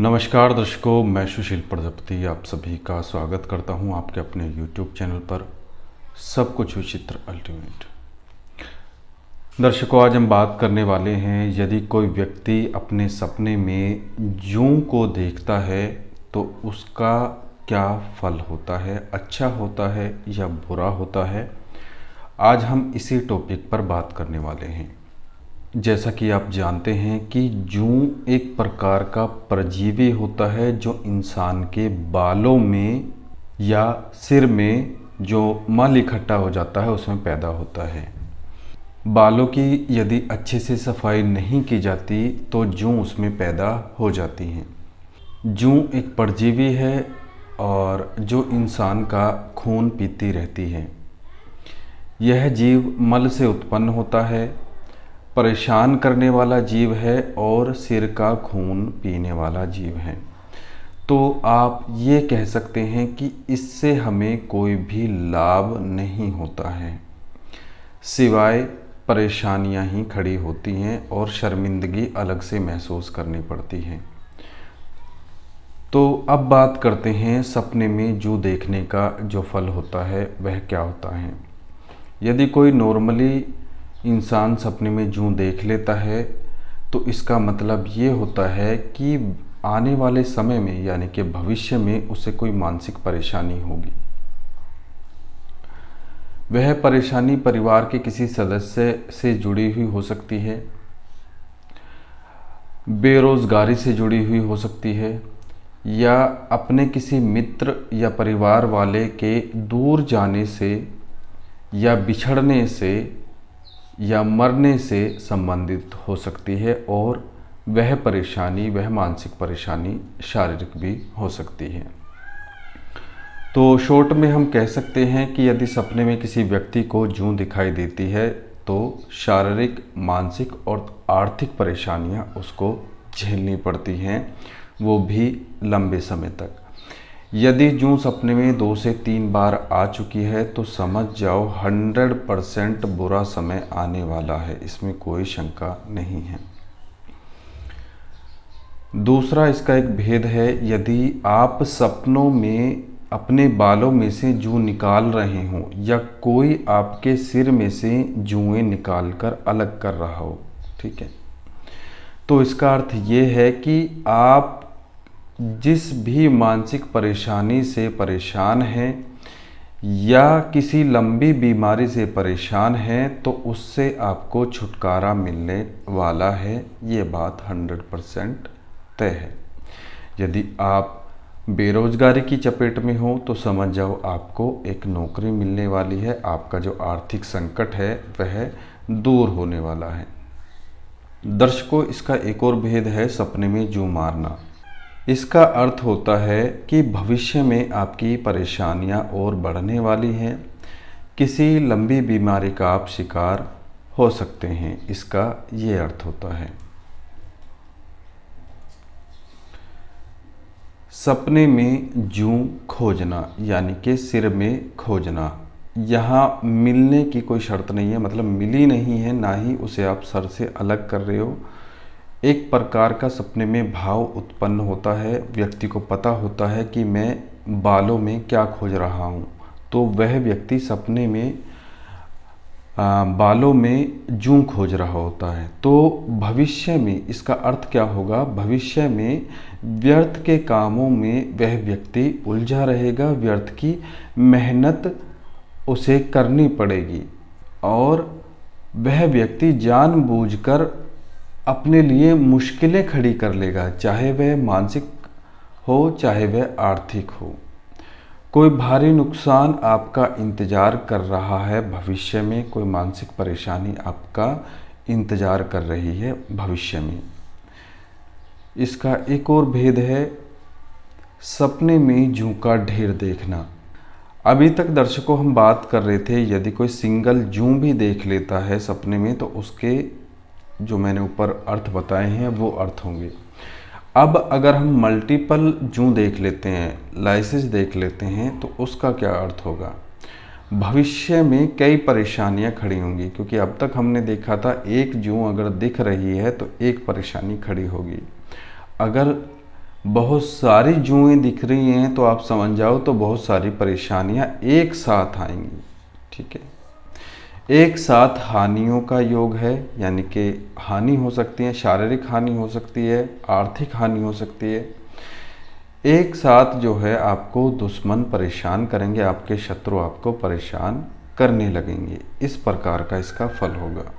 नमस्कार दर्शकों मैं सुशील प्रजापति आप सभी का स्वागत करता हूं आपके अपने यूट्यूब चैनल पर सब कुछ विचित्र अल्टीमेट दर्शकों आज हम बात करने वाले हैं यदि कोई व्यक्ति अपने सपने में जू को देखता है तो उसका क्या फल होता है अच्छा होता है या बुरा होता है आज हम इसी टॉपिक पर बात करने वाले हैं जैसा कि आप जानते हैं कि जू एक प्रकार का परजीवी होता है जो इंसान के बालों में या सिर में जो मल इकट्ठा हो जाता है उसमें पैदा होता है बालों की यदि अच्छे से सफाई नहीं की जाती तो जू उसमें पैदा हो जाती हैं जू एक परजीवी है और जो इंसान का खून पीती रहती है यह जीव मल से उत्पन्न होता है परेशान करने वाला जीव है और सिर का खून पीने वाला जीव है तो आप ये कह सकते हैं कि इससे हमें कोई भी लाभ नहीं होता है सिवाय परेशानियां ही खड़ी होती हैं और शर्मिंदगी अलग से महसूस करनी पड़ती है तो अब बात करते हैं सपने में जो देखने का जो फल होता है वह क्या होता है यदि कोई नॉर्मली इंसान सपने में जूँ देख लेता है तो इसका मतलब ये होता है कि आने वाले समय में यानी कि भविष्य में उसे कोई मानसिक परेशानी होगी वह परेशानी परिवार के किसी सदस्य से जुड़ी हुई हो सकती है बेरोज़गारी से जुड़ी हुई हो सकती है या अपने किसी मित्र या परिवार वाले के दूर जाने से या बिछड़ने से या मरने से संबंधित हो सकती है और वह परेशानी वह मानसिक परेशानी शारीरिक भी हो सकती है तो शॉर्ट में हम कह सकते हैं कि यदि सपने में किसी व्यक्ति को जूं दिखाई देती है तो शारीरिक मानसिक और आर्थिक परेशानियां उसको झेलनी पड़ती हैं वो भी लंबे समय तक यदि जू सपने में दो से तीन बार आ चुकी है तो समझ जाओ हंड्रेड परसेंट बुरा समय आने वाला है इसमें कोई शंका नहीं है दूसरा इसका एक भेद है यदि आप सपनों में अपने बालों में से जू निकाल रहे हों या कोई आपके सिर में से जुएं निकाल कर अलग कर रहा हो ठीक है तो इसका अर्थ ये है कि आप जिस भी मानसिक परेशानी से परेशान हैं या किसी लंबी बीमारी से परेशान हैं तो उससे आपको छुटकारा मिलने वाला है ये बात 100 परसेंट तय है यदि आप बेरोज़गारी की चपेट में हो तो समझ जाओ आपको एक नौकरी मिलने वाली है आपका जो आर्थिक संकट है वह दूर होने वाला है दर्शकों इसका एक और भेद है सपने में जू मारना इसका अर्थ होता है कि भविष्य में आपकी परेशानियां और बढ़ने वाली हैं किसी लंबी बीमारी का आप शिकार हो सकते हैं इसका ये अर्थ होता है सपने में जू खोजना यानी कि सिर में खोजना यहाँ मिलने की कोई शर्त नहीं है मतलब मिली नहीं है ना ही उसे आप सर से अलग कर रहे हो एक प्रकार का सपने में भाव उत्पन्न होता है व्यक्ति को पता होता है कि मैं बालों में क्या खोज रहा हूँ तो वह व्यक्ति सपने में आ, बालों में जूं खोज रहा होता है तो भविष्य में इसका अर्थ क्या होगा भविष्य में व्यर्थ के कामों में वह व्यक्ति उलझा रहेगा व्यर्थ की मेहनत उसे करनी पड़ेगी और वह व्यक्ति जानबूझकर अपने लिए मुश्किलें खड़ी कर लेगा चाहे वह मानसिक हो चाहे वह आर्थिक हो कोई भारी नुकसान आपका इंतज़ार कर रहा है भविष्य में कोई मानसिक परेशानी आपका इंतज़ार कर रही है भविष्य में इसका एक और भेद है सपने में जू का ढेर देखना अभी तक दर्शकों हम बात कर रहे थे यदि कोई सिंगल जू भी देख लेता है सपने में तो उसके जो मैंने ऊपर अर्थ बताए हैं वो अर्थ होंगे अब अगर हम मल्टीपल जू देख लेते हैं लाइसेंस देख लेते हैं तो उसका क्या अर्थ होगा भविष्य में कई परेशानियां खड़ी होंगी क्योंकि अब तक हमने देखा था एक जू अगर दिख रही है तो एक परेशानी खड़ी होगी अगर बहुत सारी जुएँ दिख रही हैं तो आप समझ जाओ तो बहुत सारी परेशानियां एक साथ आएंगी ठीक है एक साथ हानियों का योग है यानी कि हानि हो सकती है शारीरिक हानि हो सकती है आर्थिक हानि हो सकती है एक साथ जो है आपको दुश्मन परेशान करेंगे आपके शत्रु आपको परेशान करने लगेंगे इस प्रकार का इसका फल होगा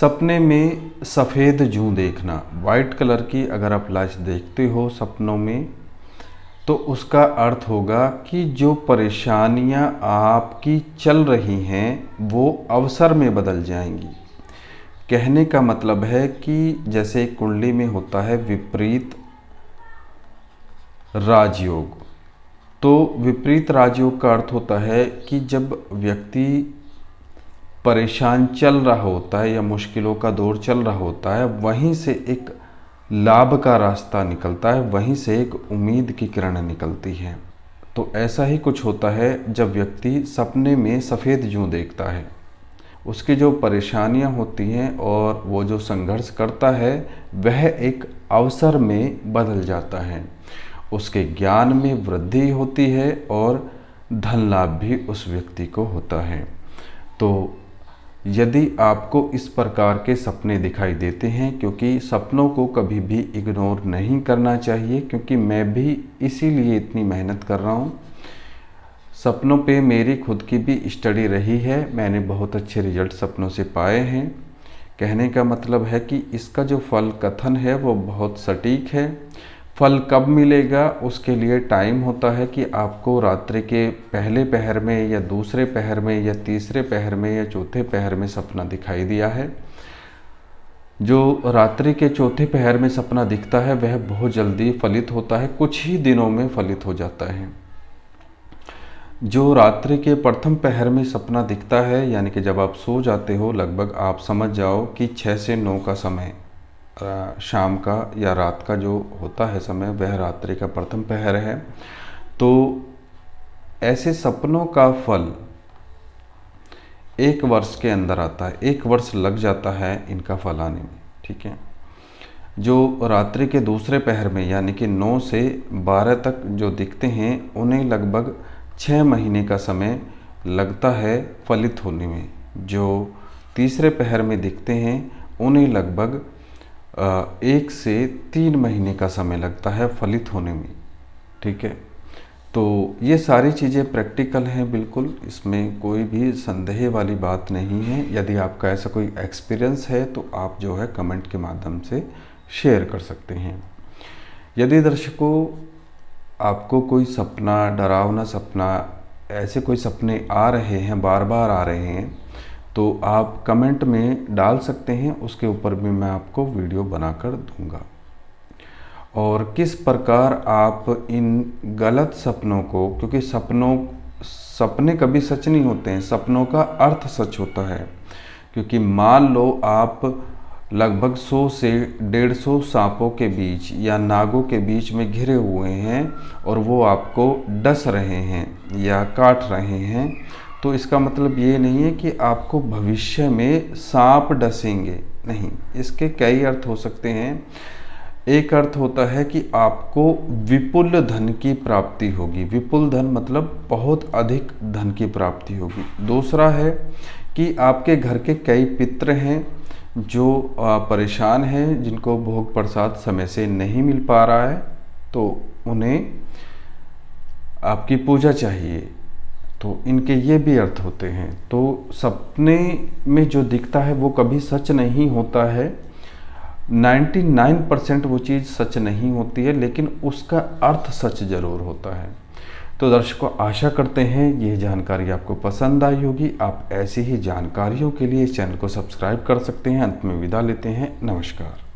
सपने में सफ़ेद जूं देखना वाइट कलर की अगर आप लाश देखते हो सपनों में तो उसका अर्थ होगा कि जो परेशानियां आपकी चल रही हैं वो अवसर में बदल जाएंगी कहने का मतलब है कि जैसे कुंडली में होता है विपरीत राजयोग तो विपरीत राजयोग का अर्थ होता है कि जब व्यक्ति परेशान चल रहा होता है या मुश्किलों का दौर चल रहा होता है वहीं से एक लाभ का रास्ता निकलता है वहीं से एक उम्मीद की किरण निकलती है तो ऐसा ही कुछ होता है जब व्यक्ति सपने में सफ़ेद जू देखता है उसकी जो परेशानियां होती हैं और वो जो संघर्ष करता है वह एक अवसर में बदल जाता है उसके ज्ञान में वृद्धि होती है और धन लाभ भी उस व्यक्ति को होता है तो यदि आपको इस प्रकार के सपने दिखाई देते हैं क्योंकि सपनों को कभी भी इग्नोर नहीं करना चाहिए क्योंकि मैं भी इसीलिए इतनी मेहनत कर रहा हूँ सपनों पे मेरी खुद की भी स्टडी रही है मैंने बहुत अच्छे रिजल्ट सपनों से पाए हैं कहने का मतलब है कि इसका जो फल कथन है वो बहुत सटीक है फल कब मिलेगा उसके लिए टाइम होता है कि आपको रात्रि के पहले पहर में या दूसरे पहर में या तीसरे पहर में या चौथे पहर में सपना दिखाई दिया है जो रात्रि के चौथे पहर में सपना दिखता है वह बहुत जल्दी फलित होता है कुछ ही दिनों में फलित हो जाता है जो रात्रि के प्रथम पहर में सपना दिखता है यानी कि जब आप सो जाते हो लगभग आप समझ जाओ कि छः से नौ का समय शाम का या रात का जो होता है समय वह रात्रि का प्रथम पहर है तो ऐसे सपनों का फल एक वर्ष के अंदर आता है एक वर्ष लग जाता है इनका फल आने में ठीक है जो रात्रि के दूसरे पहर में यानी कि 9 से 12 तक जो दिखते हैं उन्हें लगभग छः महीने का समय लगता है फलित होने में जो तीसरे पहर में दिखते हैं उन्हें लगभग एक से तीन महीने का समय लगता है फलित होने में ठीक है तो ये सारी चीज़ें प्रैक्टिकल हैं बिल्कुल इसमें कोई भी संदेह वाली बात नहीं है यदि आपका ऐसा कोई एक्सपीरियंस है तो आप जो है कमेंट के माध्यम से शेयर कर सकते हैं यदि दर्शकों आपको कोई सपना डरावना सपना ऐसे कोई सपने आ रहे हैं बार बार आ रहे हैं तो आप कमेंट में डाल सकते हैं उसके ऊपर भी मैं आपको वीडियो बनाकर दूंगा और किस प्रकार आप इन गलत सपनों को क्योंकि सपनों सपने कभी सच नहीं होते हैं सपनों का अर्थ सच होता है क्योंकि मान लो आप लगभग 100 से 150 सांपों के बीच या नागों के बीच में घिरे हुए हैं और वो आपको डस रहे हैं या काट रहे हैं तो इसका मतलब ये नहीं है कि आपको भविष्य में सांप डसेंगे नहीं इसके कई अर्थ हो सकते हैं एक अर्थ होता है कि आपको विपुल धन की प्राप्ति होगी विपुल धन मतलब बहुत अधिक धन की प्राप्ति होगी दूसरा है कि आपके घर के कई पित्र हैं जो परेशान हैं जिनको भोग प्रसाद समय से नहीं मिल पा रहा है तो उन्हें आपकी पूजा चाहिए तो इनके ये भी अर्थ होते हैं तो सपने में जो दिखता है वो कभी सच नहीं होता है 99 परसेंट वो चीज़ सच नहीं होती है लेकिन उसका अर्थ सच ज़रूर होता है तो दर्शकों आशा करते हैं ये जानकारी आपको पसंद आई होगी आप ऐसी ही जानकारियों के लिए इस चैनल को सब्सक्राइब कर सकते हैं अंत में विदा लेते हैं नमस्कार